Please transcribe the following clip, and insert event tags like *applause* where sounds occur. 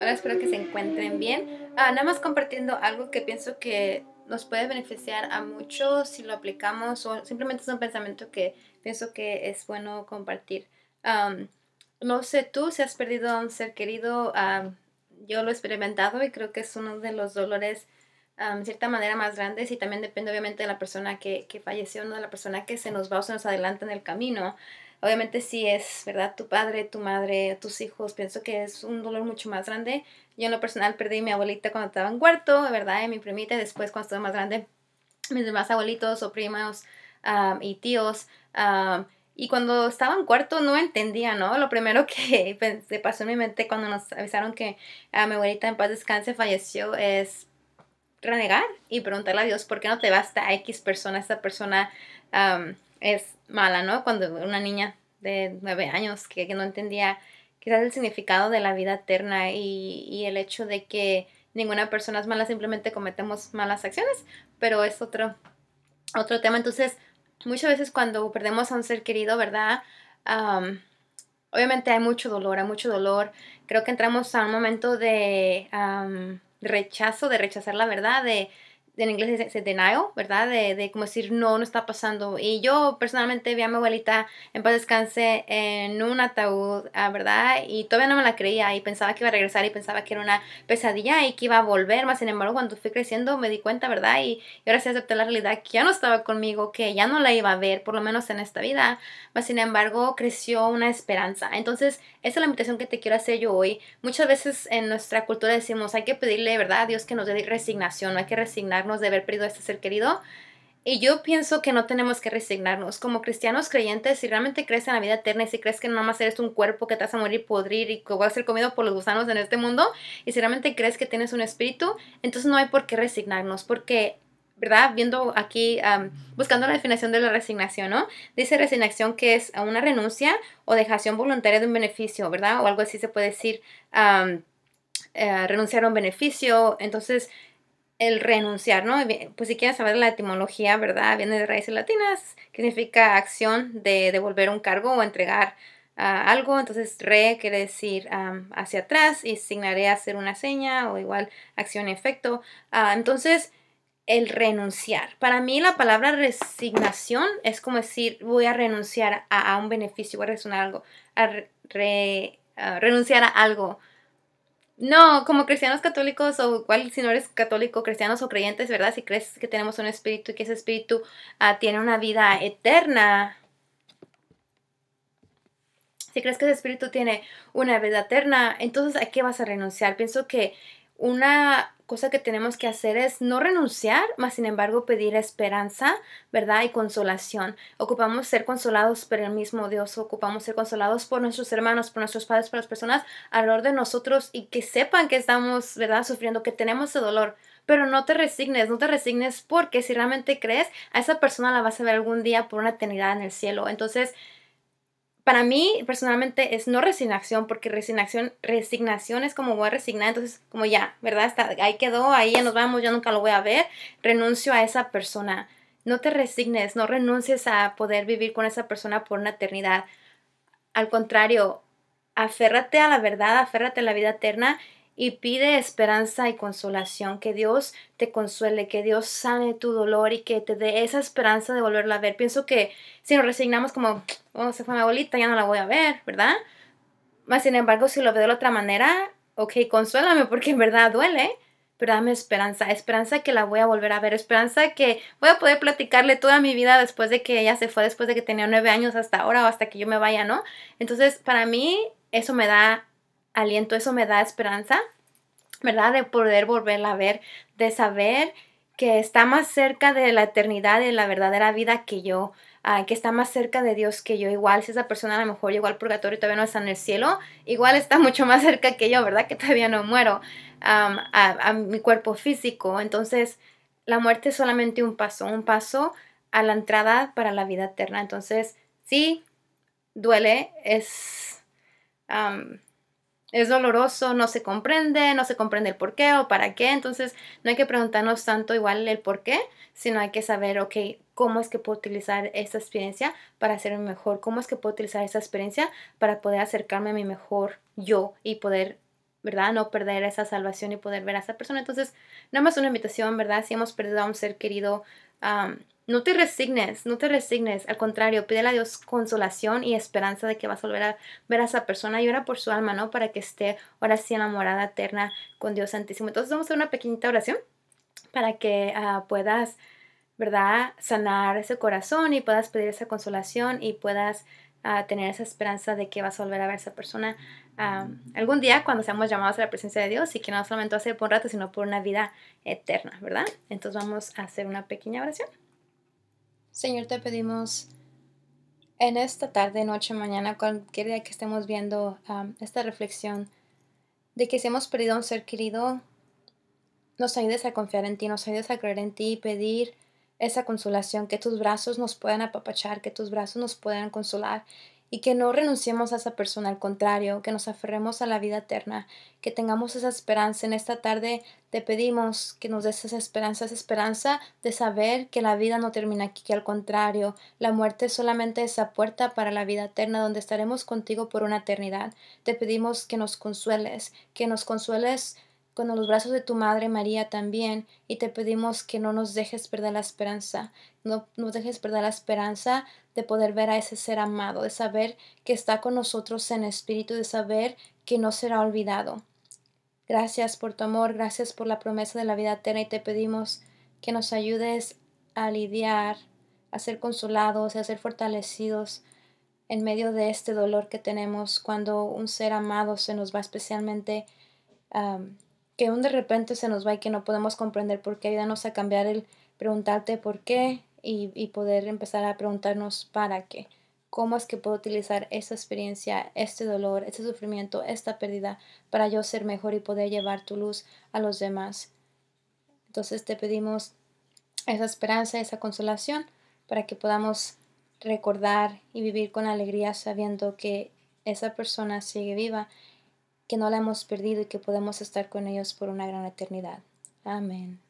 Ahora espero que se encuentren bien. Ah, nada más compartiendo algo que pienso que nos puede beneficiar a muchos si lo aplicamos o simplemente es un pensamiento que pienso que es bueno compartir. no sé tú si has perdido a un ser querido, yo lo he experimentado y creo que es uno de los dolores en cierta manera más grandes y también depende obviamente de la persona que, que falleció, no de la persona que se nos va o se nos adelanta en el camino. Obviamente sí es, ¿verdad? Tu padre, tu madre, tus hijos, pienso que es un dolor mucho más grande. Yo en lo personal perdí a mi abuelita cuando estaba en cuarto, ¿verdad? mi primita, después cuando estuve más grande, mis demás abuelitos o primos y tíos. y cuando estaba en cuarto no entendía, ¿no? Lo primero *laughs* que se pasó en mi mente cuando nos avisaron que a ah, mi abuelita en paz descanse falleció es renegar y preguntarle a Dios, ¿por qué no te basta a X persona? Esta persona es mala, ¿no? Cuando una niña de nueve años que, no entendía quizás el significado de la vida eterna y, el hecho de que ninguna persona es mala, simplemente cometemos malas acciones, pero es otro, otro tema. Entonces, muchas veces cuando perdemos a un ser querido, ¿verdad? obviamente hay mucho dolor, hay mucho dolor. Creo que entramos a un momento de rechazo, de rechazar la verdad, de en inglés se dice denial, ¿verdad? De, de, como decir, no, no está pasando. Y yo personalmente vi a mi abuelita en paz descanse en un ataúd, ah, ¿verdad? Y todavía no me la creía y pensaba que iba a regresar y pensaba que era una pesadilla y que iba a volver. Más sin embargo, cuando fui creciendo me di cuenta, ¿verdad? Y, ahora sí acepté la realidad que ya no estaba conmigo, que ya no la iba a ver, por lo menos en esta vida. Más sin embargo, creció una esperanza. Entonces, esa es la invitación que te quiero hacer yo hoy. Muchas veces en nuestra cultura decimos, hay que pedirle, ¿verdad? A Dios que nos dé resignación, no hay que resignar de haber perdido a este ser querido. Y yo pienso que no tenemos que resignarnos. Como cristianos creyentes, si realmente crees en la vida eterna y si crees que nada más eres un cuerpo que te vas a morir, podrir y que vas a ser comido por los gusanos en este mundo, y si realmente crees que tienes un espíritu, entonces no hay por qué resignarnos, porque ¿verdad? Viendo aquí, buscando la definición de la resignación, ¿no? Dice resignación que es una renuncia o dejación voluntaria de un beneficio, ¿verdad? O algo así se puede decir, eh, renunciar a un beneficio. Entonces, el renunciar, ¿no? Pues si quieres saber la etimología, ¿verdad? Viene de raíces latinas, que significa acción de devolver un cargo o entregar ah, algo. Entonces, re quiere decir hacia atrás y signaré hacer una seña o igual acción efecto. Ah, entonces, el renunciar. Para mí la palabra resignación es como decir voy a renunciar a, un beneficio, voy a, algo, renunciar a algo no, como cristianos católicos o cual si no eres católico, cristianos o creyentes, ¿verdad? Si crees que tenemos un espíritu y que ese espíritu ah, tiene una vida eterna. Si crees que ese espíritu tiene una vida eterna, entonces ¿a qué vas a renunciar? Pienso que una cosa que tenemos que hacer es no renunciar, más sin embargo pedir esperanza, ¿verdad? Y consolación. Ocupamos ser consolados por el mismo Dios, ocupamos ser consolados por nuestros hermanos, por nuestros padres, por las personas alrededor de nosotros y que sepan que estamos, ¿verdad? Sufriendo, que tenemos ese dolor. Pero no te resignes, no te resignes porque si realmente crees, a esa persona la vas a ver algún día por una eternidad en el cielo. Entonces, para mí personalmente es no resignación, porque resignación, resignación es como voy a resignar, entonces como ya, ¿verdad? Está, ahí quedó, ahí ya nos vamos, yo nunca lo voy a ver, renuncio a esa persona. No te resignes, no renuncies a poder vivir con esa persona por una eternidad. Al contrario, aférrate a la verdad, aférrate a la vida eterna y pide esperanza y consolación, que Dios te consuele, que Dios sane tu dolor y que te dé esa esperanza de volverla a ver. Pienso que si nos resignamos como, oh, se fue mi abuelita, ya no la voy a ver, ¿verdad? Más sin embargo, si lo veo de otra manera, ok, consuélame porque en verdad duele, pero dame esperanza, esperanza que la voy a volver a ver, esperanza que voy a poder platicarle toda mi vida después de que ella se fue, después de que tenía nueve años hasta ahora o hasta que yo me vaya, ¿no? Entonces, para mí, eso me da aliento, eso me da esperanza, ¿verdad? De poder volverla a ver, de saber que está más cerca de la eternidad, de la verdadera vida que yo, ah, que está más cerca de Dios que yo. Igual, si esa persona a lo mejor llegó al purgatorio y todavía no está en el cielo, igual está mucho más cerca que yo, ¿verdad? Que todavía no muero a, mi cuerpo físico. Entonces, la muerte es solamente un paso, un paso a la entrada para la vida eterna. Entonces, sí, duele, es es doloroso, no se comprende, no se comprende el por qué o para qué, entonces no hay que preguntarnos tanto igual el por qué, sino hay que saber, ok, cómo es que puedo utilizar esta experiencia para hacerme mejor, cómo es que puedo utilizar esta experiencia para poder acercarme a mi mejor yo y poder ¿verdad? No perder esa salvación y poder ver a esa persona. Entonces, nada más una invitación, ¿verdad? Si hemos perdido a un ser querido, no te resignes, no te resignes. Al contrario, pídele a Dios consolación y esperanza de que vas a volver a ver a esa persona y ora por su alma, ¿no? Para que esté ahora sí enamorada, eterna con Dios Santísimo. Entonces vamos a hacer una pequeñita oración para que ah, puedas, ¿verdad? Sanar ese corazón y puedas pedir esa consolación y puedas ah, tener esa esperanza de que vas a volver a ver a esa persona ah, algún día cuando seamos llamados a la presencia de Dios y que no solamente va a ser por un rato, sino por una vida eterna, ¿verdad? Entonces vamos a hacer una pequeña oración. Señor, te pedimos en esta tarde, noche, mañana, cualquier día que estemos viendo um, esta reflexión, de que si hemos perdido a un ser querido, nos ayudes a confiar en ti, nos ayudes a creer en ti y pedir esa consolación, que tus brazos nos puedan apapachar, que tus brazos nos puedan consolar y que no renunciemos a esa persona, al contrario, que nos aferremos a la vida eterna, que tengamos esa esperanza. En esta tarde te pedimos que nos des esa esperanza, esa esperanza de saber que la vida no termina aquí, que al contrario, la muerte es solamente esa puerta para la vida eterna donde estaremos contigo por una eternidad. Te pedimos que nos consueles, que nos consueles con los brazos de tu Madre María también, y te pedimos que no nos dejes perder la esperanza, no nos dejes perder la esperanza de poder ver a ese ser amado, de saber que está con nosotros en espíritu, de saber que no será olvidado. Gracias por tu amor, gracias por la promesa de la vida eterna y te pedimos que nos ayudes a lidiar, a ser consolados, a ser fortalecidos en medio de este dolor que tenemos cuando un ser amado se nos va especialmente que aún de repente se nos va y que no podemos comprender por qué. Ayúdanos a cambiar el preguntarte por qué y, y poder empezar a preguntarnos para qué. ¿Cómo es que puedo utilizar esta experiencia, este dolor, este sufrimiento, esta pérdida para yo ser mejor y poder llevar tu luz a los demás? Entonces te pedimos esa esperanza, esa consolación para que podamos recordar y vivir con alegría sabiendo que esa persona sigue viva que no la hemos perdido y que podemos estar con ellos por una gran eternidad. Amén.